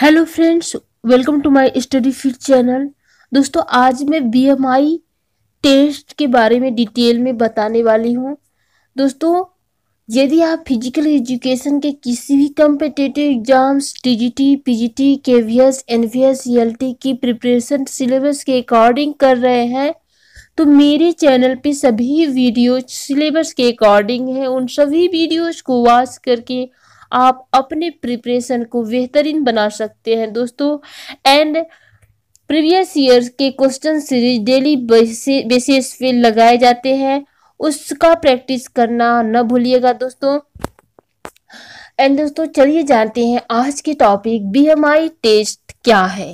hello friends welcome to my Study Fit channel दोस्तों आज मैं बीएमआई टेस्ट के बारे में डिटेल में बताने वाली हूँ दोस्तों यदि आप फिजिकल एजुकेशन के किसी भी competitive exams TGT, PGT, KVS, NVS, ELT की प्रिपरेशन सिलेबस के अकॉर्डिंग कर रहे हैं तो मेरे चैनल पे सभी वीडियो सिलेबस के अकॉर्डिंग हैं उन सभी वीडियोज को वॉच करके आप अपने प्रिपरेशन को बेहतरीन बना सकते हैं दोस्तों एंड प्रीवियस ईयर्स के क्वेश्चन सीरीज डेली बेसिस पे लगाए जाते हैं उसका प्रैक्टिस करना न भूलिएगा दोस्तों एंड दोस्तों चलिए जानते हैं आज के टॉपिक बीएमआई टेस्ट क्या है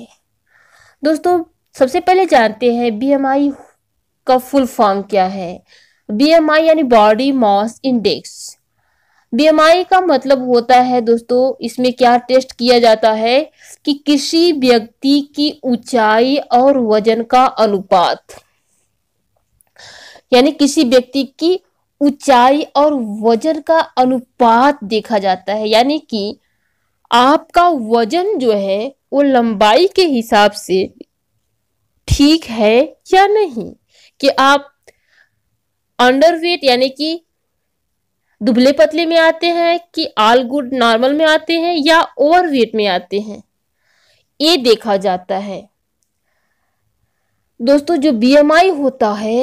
दोस्तों सबसे पहले जानते हैं बीएमआई का फुल फॉर्म क्या है बीएमआई यानी बॉडी मास इंडेक्स बीएमआई का मतलब होता है दोस्तों इसमें क्या टेस्ट किया जाता है कि किसी व्यक्ति की ऊंचाई और वजन का अनुपात यानी किसी व्यक्ति की ऊंचाई और वजन का अनुपात देखा जाता है यानी कि आपका वजन जो है वो लंबाई के हिसाब से ठीक है या नहीं कि आप अंडरवेट यानी कि दुबले पतले में आते हैं कि ऑल गुड नॉर्मल में आते हैं या ओवर वेट में आते हैं ये देखा जाता है दोस्तों जो बीएमआई होता है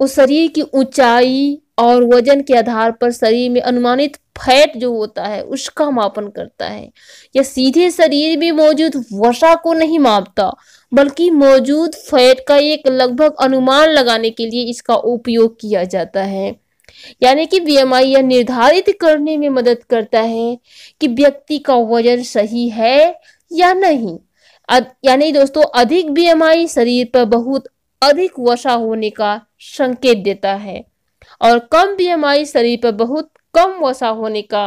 वो शरीर की ऊंचाई और वजन के आधार पर शरीर में अनुमानित फैट जो होता है उसका मापन करता है यह सीधे शरीर में मौजूद वसा को नहीं मापता बल्कि मौजूद फैट का एक लगभग अनुमान लगाने के लिए इसका उपयोग किया जाता है यानी कि बीएमआई यह निर्धारित करने में मदद करता है कि व्यक्ति का वजन सही है या नहीं यानी दोस्तों अधिक बीएमआई शरीर पर बहुत अधिक वसा होने का संकेत देता है और कम बीएमआई शरीर पर बहुत कम वसा होने का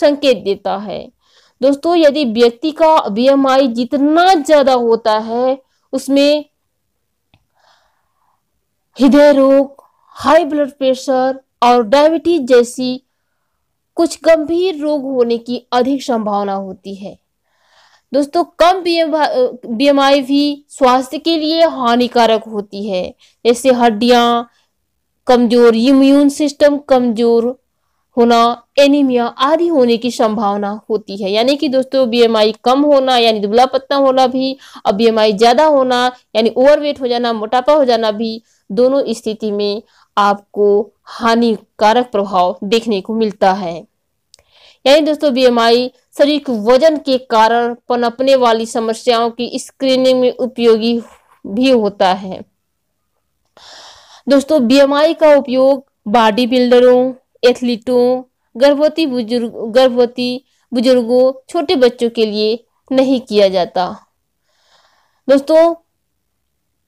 संकेत देता है दोस्तों यदि व्यक्ति का बीएमआई जितना ज्यादा होता है उसमें हृदय रोग हाई ब्लड प्रेशर और डायबिटीज जैसी कुछ गंभीर रोग होने की अधिक संभावना होती है दोस्तों कम बीएमआई भी स्वास्थ्य के लिए हानिकारक होती है जैसे हड्डियाँ कमजोर इम्यून सिस्टम कमजोर होना एनीमिया आदि होने की संभावना होती है यानी कि दोस्तों बीएमआई कम होना यानी दुबला पत्ता होना भी और बीएमआई ज़्यादा होना यानी ओवरवेट हो जाना मोटापा हो जाना भी दोनों स्थिति में आपको हानिकारक प्रभाव देखने को मिलता है यानी दोस्तों बीएमआई शरीर के वजन के कारण पनपने वाली समस्याओं की स्क्रीनिंग में उपयोगी भी होता है दोस्तों बीएमआई का उपयोग बॉडी बिल्डरों एथलीटों गर्भवती बुजुर्ग गर्भवती बुजुर्गों छोटे बच्चों के लिए नहीं किया जाता दोस्तों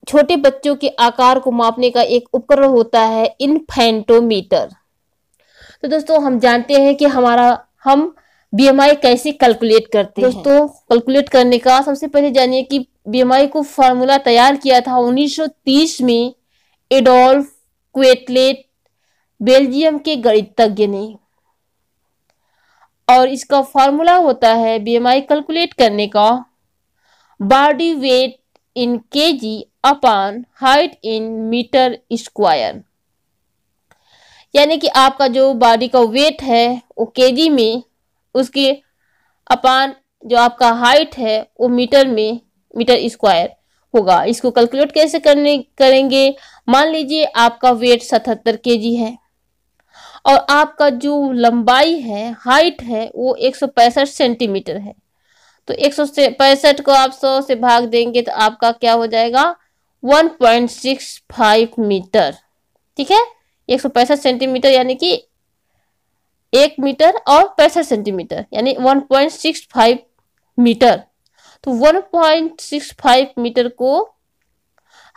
छोटे बच्चों के आकार को मापने का एक उपकरण होता है इनफेंटोमीटर तो दोस्तों हम जानते हैं कि हमारा हम बी कैसे कैलकुलेट करते हैं दोस्तों कैलकुलेट करने का सबसे पहले जानिए कि बीएमआई को फार्मूला तैयार किया था 1930 में एडोल्फ क्वेटलेट बेल्जियम के गणितज्ञ ने और इसका फार्मूला होता है बी कैलकुलेट करने का body weight K G upon height in metre square यानी कि आपका जो बॉडी का वेट है वो केजी में उसके अपान जो आपका हाइट है वो मीटर में मीटर स्क्वायर होगा इसको कैलकुलेट कैसे करने करेंगे मान लीजिए आपका वेट सतहत्तर जी है और आपका जो लंबाई है हाइट है वो एक सौ पैंसठ सेंटीमीटर है तो एक सौ पैंसठ को आप सौ से भाग देंगे तो आपका क्या हो जाएगा one point six five metre ठीक है एक सौ पैंसठ सेंटीमीटर यानी कि एक मीटर और पैंसठ सेंटीमीटर यानी one point six five metre तो one point six five metre को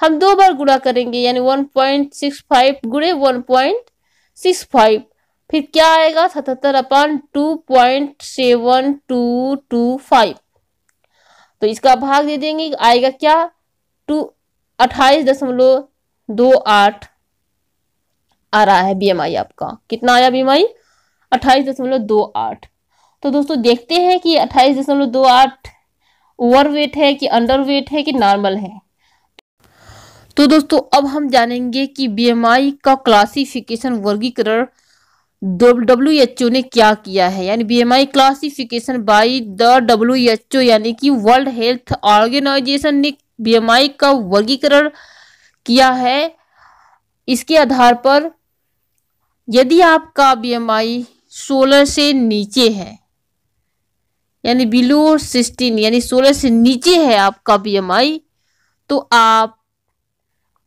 हम दो बार गुणा करेंगे यानी वन पॉइंट सिक्स फाइव गुड़े वन पॉइंट सिक्स फाइव फिर क्या आएगा सतहत्तर upon two point seven two two five तो इसका भाग दे देंगे आएगा क्या टू अट्ठाईस दशमलव दो आठ आ रहा है बीएमआई आपका कितना आया बीएमआई अट्ठाईस दशमलव दो आठ तो दोस्तों देखते हैं कि अट्ठाईस दशमलव दो आठ ओवर वेट है कि अंडर वेट है कि नॉर्मल है तो दोस्तों अब हम जानेंगे कि बीएमआई का क्लासिफिकेशन वर्गीकरण डब्ल्यू एच ओ ने क्या किया है यानी B M I classification by the W H O यानी कि वर्ल्ड हेल्थ ऑर्गेनाइजेशन ने बी एम आई का वर्गीकरण किया है इसके आधार पर यदि आपका बी एम आई सोलह से नीचे है यानी बिलो सिक्सटीन यानी सोलह से नीचे है आपका बी एम आई तो आप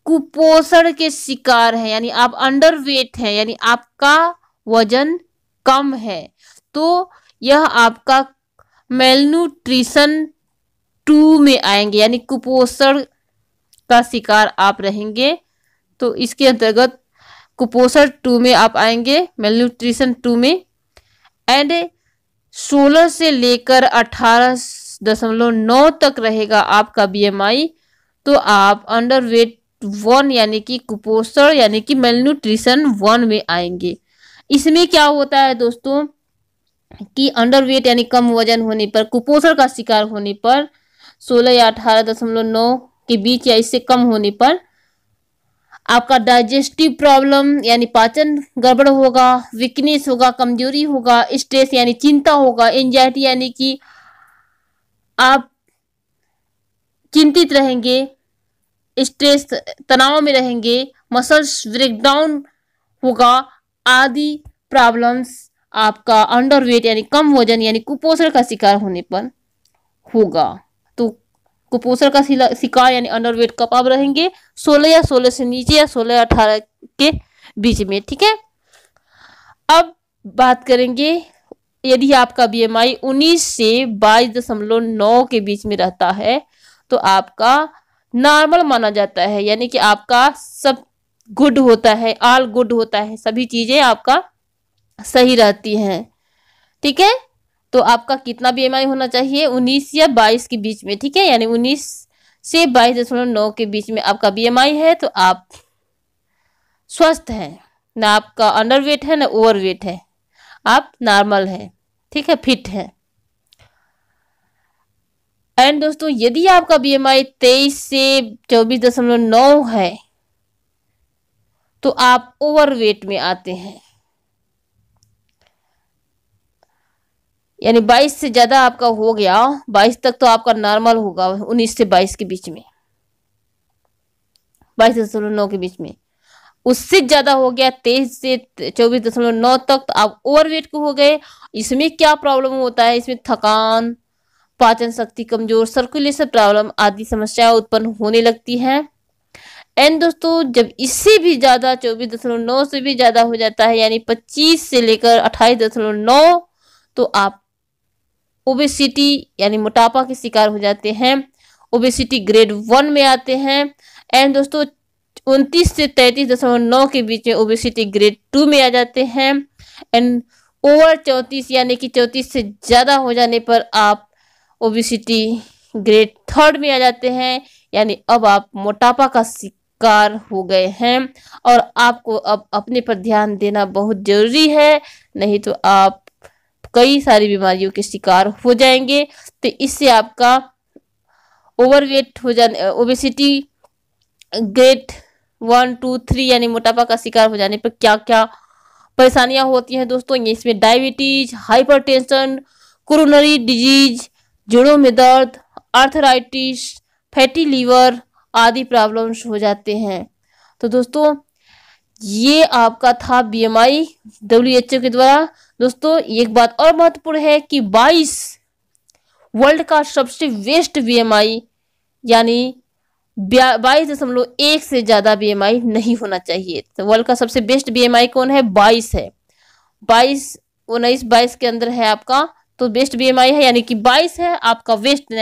कुपोषण के शिकार हैं यानी आप अंडरवेट हैं यानी आपका वजन कम है तो यह आपका मेलन्यूट्रिशन टू में आएंगे यानी कुपोषण का शिकार आप रहेंगे तो इसके अंतर्गत कुपोषण टू में आप आएंगे मेलन्यूट्रिशन टू में एंड सोलह से लेकर अठारह दशमलव नौ तक रहेगा आपका बीएमआई तो आप अंडर वेट वन यानी कि कुपोषण यानी कि मेलन्यूट्रिशन वन में आएंगे इसमें क्या होता है दोस्तों कि अंडरवेट यानी कम वजन होने पर कुपोषण का शिकार होने पर सोलह या अठारह दशमलव नौ के बीच या इससे कम होने पर आपका डाइजेस्टिव प्रॉब्लम यानी पाचन गड़बड़ होगा वीकनेस होगा कमजोरी होगा स्ट्रेस यानी चिंता होगा एंजाइटी यानी कि आप चिंतित रहेंगे स्ट्रेस तनाव में रहेंगे मसल्स ब्रेकडाउन होगा आदि प्रॉब्लम्स आपका अंडर वेट यानी कम वजन यानी कुपोषण का शिकार होने पर होगा तो कुपोषण का शिकार यानी अंडर वेट कब आप रहेंगे सोलह या सोलह से नीचे या सोलह या अठारह के बीच में ठीक है अब बात करेंगे यदि आपका बीएमआई 19 से बाईस दशमलव नौ के बीच में रहता है तो आपका नॉर्मल माना जाता है यानी कि आपका सब गुड होता है ऑल गुड होता है सभी चीज़ें आपका सही रहती हैं ठीक है तो आपका कितना बीएमआई होना चाहिए उन्नीस या बाईस के बीच में ठीक है यानी उन्नीस से बाईस दशमलव नौ के बीच में आपका बीएमआई है तो आप स्वस्थ हैं ना आपका अंडर वेट है ना ओवर वेट है आप नॉर्मल हैं ठीक है फिट है एंड दोस्तों यदि आपका बी एम आई तेईस से चौबीस दशमलव नौ है तो आप ओवरवेट में आते हैं यानी 22 से ज़्यादा आपका हो गया 22 तक तो आपका नॉर्मल होगा 19 से 22 के बीच में 22 दशमलव नौ के बीच में उससे ज़्यादा हो गया 23 से चौबीस दशमलव नौ तक तो आप ओवरवेट को हो गए इसमें क्या प्रॉब्लम होता है इसमें थकान पाचन शक्ति कमजोर सर्कुलेशन प्रॉब्लम आदि समस्याएं उत्पन्न होने लगती हैं एंड दोस्तों जब इससे भी ज़्यादा चौबीस दशमलव नौ से भी ज़्यादा हो जाता है यानी पच्चीस से लेकर अट्ठाईस दशमलव नौ तो आप ओबेसिटी यानी मोटापा के शिकार हो जाते हैं ओबेसिटी ग्रेड वन में आते हैं एंड दोस्तों उनतीस से तैतीस दशमलव नौ के बीच में ओबेसिटी ग्रेड टू में आ जाते हैं एंड ओवर चौंतीस यानी कि चौंतीस से ज़्यादा हो जाने पर आप ओबेसिटी ग्रेड थर्ड में आ जाते हैं यानी अब आप मोटापा का कार हो गए हैं और आपको अब अपने पर ध्यान देना बहुत ज़रूरी है नहीं तो आप कई सारी बीमारियों के शिकार हो जाएंगे तो इससे आपका ओवरवेट हो जाने obesity grade one two three यानी मोटापा का शिकार हो जाने पर क्या क्या परेशानियां होती हैं दोस्तों ये इसमें डायबिटीज हाइपरटेंशन कोरोनरी डिजीज जोड़ों में दर्द आर्थराइटिस फैटी लीवर आदि प्रॉब्लम्स हो जाते हैं तो दोस्तों ये आपका था B M I W H O के द्वारा दोस्तों एक बात और महत्वपूर्ण है कि 22 वर्ल्ड का सबसे वेस्ट बी एम आई यानी बाईस दशमलव एक से ज़्यादा बी एम आई नहीं होना चाहिए तो वर्ल्ड का सबसे बेस्ट बी एम आई कौन है बाईस है बाईस उन्नीस बाईस के अंदर है आपका तो बेस्ट बी एम आई है यानी कि बाईस है आपका वेस्ट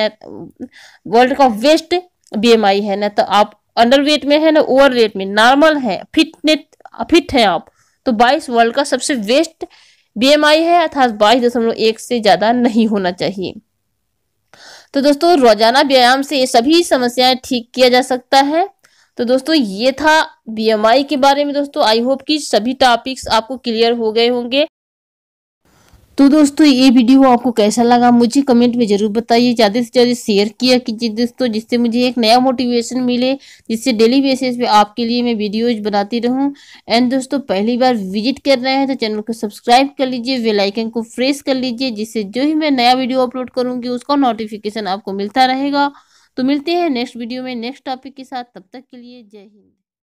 वर्ल्ड का वेस्ट बीएमआई है ना तो आप अंडर वेट में है ना ओवर वेट में नॉर्मल है फिटनेट फिट है आप तो 22 वर्ल्ड का सबसे बेस्ट बीएमआई है अर्थात बाईस दशमलव एक से ज्यादा नहीं होना चाहिए तो दोस्तों रोजाना व्यायाम से ये सभी समस्याएं ठीक किया जा सकता है तो दोस्तों ये था बीएमआई के बारे में दोस्तों आई होप कि सभी टॉपिक्स आपको क्लियर हो गए होंगे तो दोस्तों ये वीडियो आपको कैसा लगा मुझे कमेंट में ज़रूर बताइए ज़्यादा से ज़्यादा शेयर किया कीजिए दोस्तों जिससे मुझे एक नया मोटिवेशन मिले जिससे डेली बेसिस पे आपके लिए मैं वीडियोज बनाती रहूं एंड दोस्तों पहली बार विजिट कर रहे हैं तो चैनल को सब्सक्राइब कर लीजिए वेलाइकन को प्रेस कर लीजिए जिससे जो ही मैं नया वीडियो अपलोड करूंगी उसका नोटिफिकेशन आपको मिलता रहेगा तो मिलते हैं नेक्स्ट वीडियो में नेक्स्ट टॉपिक के साथ तब तक के लिए जय हिंद